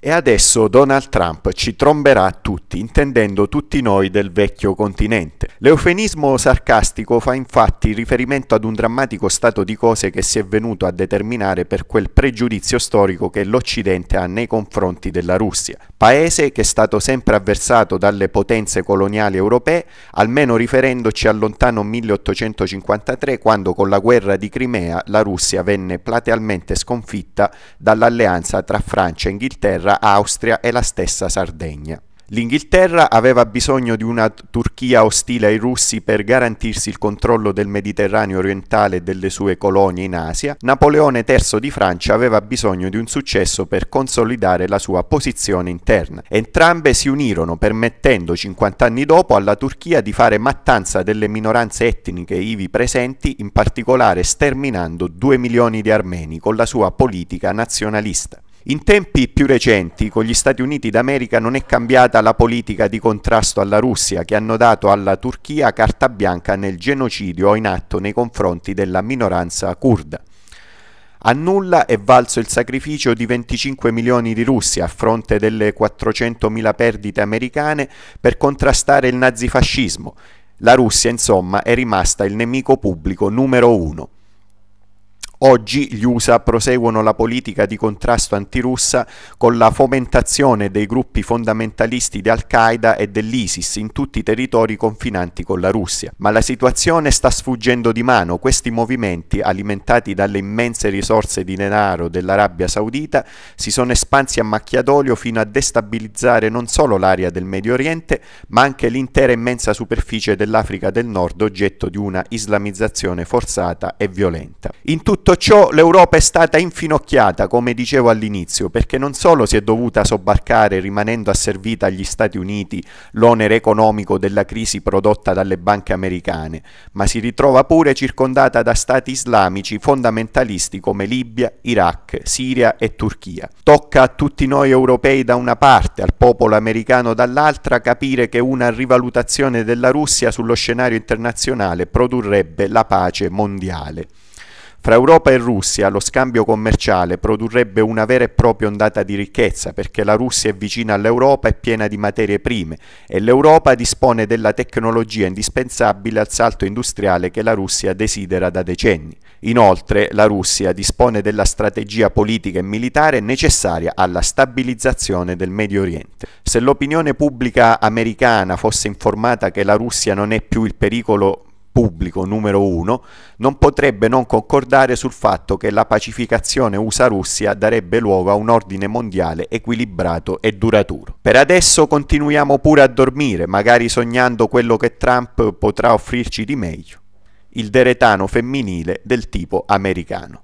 E adesso Donald Trump ci tromberà tutti, intendendo tutti noi del vecchio continente. L'eufenismo sarcastico fa infatti riferimento ad un drammatico stato di cose che si è venuto a determinare per quel pregiudizio storico che l'Occidente ha nei confronti della Russia, paese che è stato sempre avversato dalle potenze coloniali europee, almeno riferendoci al lontano 1853 quando con la guerra di Crimea la Russia venne platealmente sconfitta dall'alleanza tra Francia e Inghilterra Inghilterra, Austria e la stessa Sardegna. L'Inghilterra aveva bisogno di una Turchia ostile ai russi per garantirsi il controllo del Mediterraneo orientale e delle sue colonie in Asia. Napoleone III di Francia aveva bisogno di un successo per consolidare la sua posizione interna. Entrambe si unirono permettendo 50 anni dopo alla Turchia di fare mattanza delle minoranze etniche ivi presenti, in particolare sterminando 2 milioni di armeni con la sua politica nazionalista. In tempi più recenti con gli Stati Uniti d'America non è cambiata la politica di contrasto alla Russia che hanno dato alla Turchia carta bianca nel genocidio in atto nei confronti della minoranza kurda. A nulla è valso il sacrificio di 25 milioni di russi a fronte delle 400.000 perdite americane per contrastare il nazifascismo. La Russia, insomma, è rimasta il nemico pubblico numero uno. Oggi gli USA proseguono la politica di contrasto antirussa con la fomentazione dei gruppi fondamentalisti di Al-Qaeda e dell'ISIS in tutti i territori confinanti con la Russia. Ma la situazione sta sfuggendo di mano. Questi movimenti, alimentati dalle immense risorse di denaro dell'Arabia Saudita, si sono espansi a macchia d'olio fino a destabilizzare non solo l'area del Medio Oriente, ma anche l'intera immensa superficie dell'Africa del Nord, oggetto di una islamizzazione forzata e violenta. In tutto tutto ciò l'Europa è stata infinocchiata, come dicevo all'inizio, perché non solo si è dovuta sobbarcare rimanendo asservita agli Stati Uniti l'onere economico della crisi prodotta dalle banche americane, ma si ritrova pure circondata da stati islamici fondamentalisti come Libia, Iraq, Siria e Turchia. Tocca a tutti noi europei da una parte, al popolo americano dall'altra, capire che una rivalutazione della Russia sullo scenario internazionale produrrebbe la pace mondiale. Fra Europa e Russia lo scambio commerciale produrrebbe una vera e propria ondata di ricchezza perché la Russia è vicina all'Europa e piena di materie prime e l'Europa dispone della tecnologia indispensabile al salto industriale che la Russia desidera da decenni. Inoltre la Russia dispone della strategia politica e militare necessaria alla stabilizzazione del Medio Oriente. Se l'opinione pubblica americana fosse informata che la Russia non è più il pericolo pubblico numero uno, non potrebbe non concordare sul fatto che la pacificazione USA-Russia darebbe luogo a un ordine mondiale equilibrato e duraturo. Per adesso continuiamo pure a dormire, magari sognando quello che Trump potrà offrirci di meglio, il deretano femminile del tipo americano.